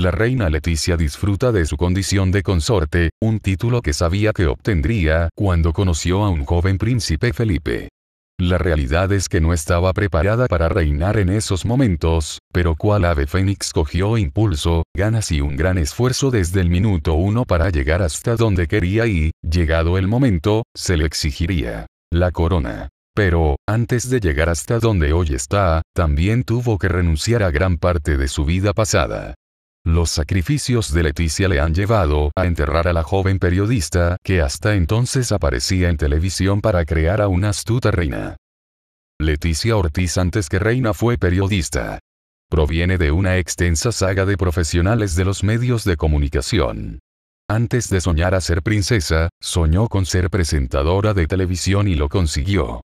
la reina Leticia disfruta de su condición de consorte, un título que sabía que obtendría cuando conoció a un joven príncipe Felipe. La realidad es que no estaba preparada para reinar en esos momentos, pero cual ave fénix cogió impulso, ganas y un gran esfuerzo desde el minuto uno para llegar hasta donde quería y, llegado el momento, se le exigiría la corona. Pero, antes de llegar hasta donde hoy está, también tuvo que renunciar a gran parte de su vida pasada. Los sacrificios de Leticia le han llevado a enterrar a la joven periodista que hasta entonces aparecía en televisión para crear a una astuta reina. Leticia Ortiz antes que reina fue periodista. Proviene de una extensa saga de profesionales de los medios de comunicación. Antes de soñar a ser princesa, soñó con ser presentadora de televisión y lo consiguió.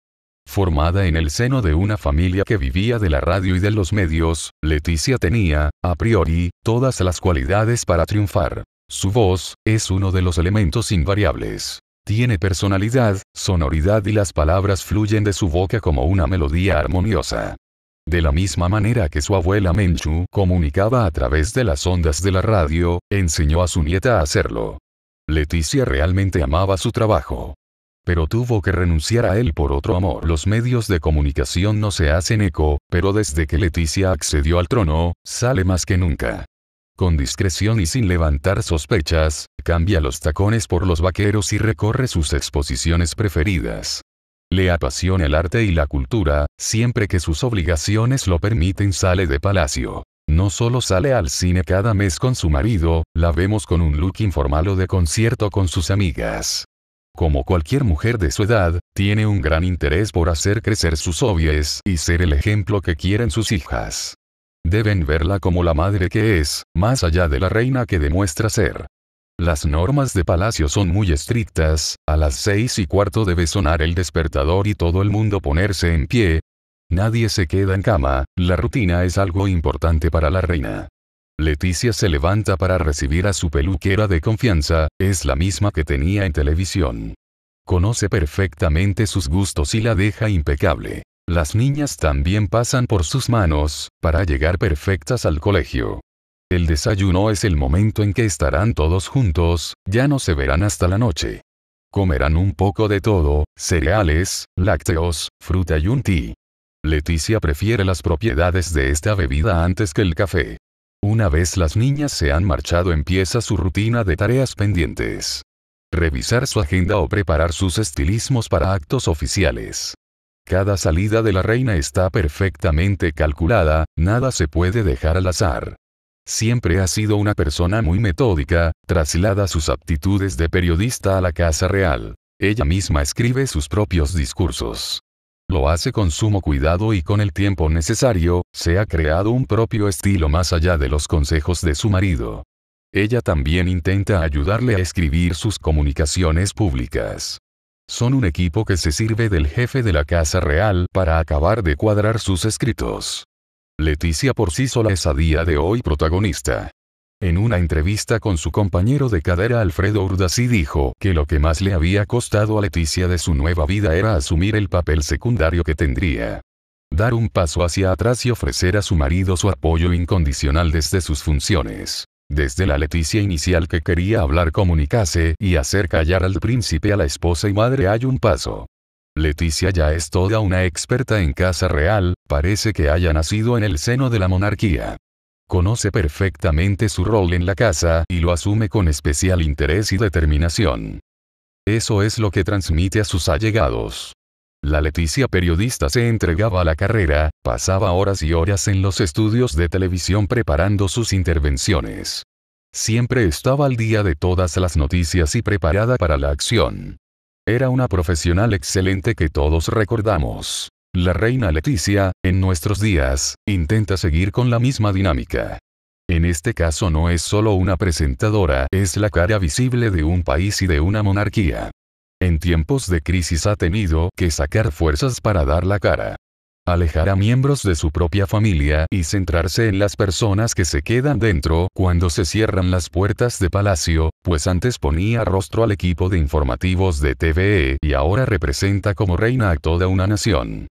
Formada en el seno de una familia que vivía de la radio y de los medios, Leticia tenía, a priori, todas las cualidades para triunfar. Su voz, es uno de los elementos invariables. Tiene personalidad, sonoridad y las palabras fluyen de su boca como una melodía armoniosa. De la misma manera que su abuela Menchu comunicaba a través de las ondas de la radio, enseñó a su nieta a hacerlo. Leticia realmente amaba su trabajo pero tuvo que renunciar a él por otro amor. Los medios de comunicación no se hacen eco, pero desde que Leticia accedió al trono, sale más que nunca. Con discreción y sin levantar sospechas, cambia los tacones por los vaqueros y recorre sus exposiciones preferidas. Le apasiona el arte y la cultura, siempre que sus obligaciones lo permiten sale de palacio. No solo sale al cine cada mes con su marido, la vemos con un look informal o de concierto con sus amigas. Como cualquier mujer de su edad, tiene un gran interés por hacer crecer sus obvias y ser el ejemplo que quieren sus hijas. Deben verla como la madre que es, más allá de la reina que demuestra ser. Las normas de palacio son muy estrictas, a las seis y cuarto debe sonar el despertador y todo el mundo ponerse en pie. Nadie se queda en cama, la rutina es algo importante para la reina. Leticia se levanta para recibir a su peluquera de confianza, es la misma que tenía en televisión. Conoce perfectamente sus gustos y la deja impecable. Las niñas también pasan por sus manos, para llegar perfectas al colegio. El desayuno es el momento en que estarán todos juntos, ya no se verán hasta la noche. Comerán un poco de todo, cereales, lácteos, fruta y un té. Leticia prefiere las propiedades de esta bebida antes que el café. Una vez las niñas se han marchado empieza su rutina de tareas pendientes. Revisar su agenda o preparar sus estilismos para actos oficiales. Cada salida de la reina está perfectamente calculada, nada se puede dejar al azar. Siempre ha sido una persona muy metódica, traslada sus aptitudes de periodista a la Casa Real. Ella misma escribe sus propios discursos lo hace con sumo cuidado y con el tiempo necesario, se ha creado un propio estilo más allá de los consejos de su marido. Ella también intenta ayudarle a escribir sus comunicaciones públicas. Son un equipo que se sirve del jefe de la Casa Real para acabar de cuadrar sus escritos. Leticia por sí sola es a día de hoy protagonista. En una entrevista con su compañero de cadera Alfredo Urdasi dijo que lo que más le había costado a Leticia de su nueva vida era asumir el papel secundario que tendría. Dar un paso hacia atrás y ofrecer a su marido su apoyo incondicional desde sus funciones. Desde la Leticia inicial que quería hablar comunicarse y hacer callar al príncipe a la esposa y madre hay un paso. Leticia ya es toda una experta en casa real, parece que haya nacido en el seno de la monarquía. Conoce perfectamente su rol en la casa y lo asume con especial interés y determinación. Eso es lo que transmite a sus allegados. La Leticia periodista se entregaba a la carrera, pasaba horas y horas en los estudios de televisión preparando sus intervenciones. Siempre estaba al día de todas las noticias y preparada para la acción. Era una profesional excelente que todos recordamos. La reina Leticia, en nuestros días, intenta seguir con la misma dinámica. En este caso no es solo una presentadora, es la cara visible de un país y de una monarquía. En tiempos de crisis ha tenido que sacar fuerzas para dar la cara. Alejar a miembros de su propia familia y centrarse en las personas que se quedan dentro cuando se cierran las puertas de palacio, pues antes ponía rostro al equipo de informativos de TVE y ahora representa como reina a toda una nación.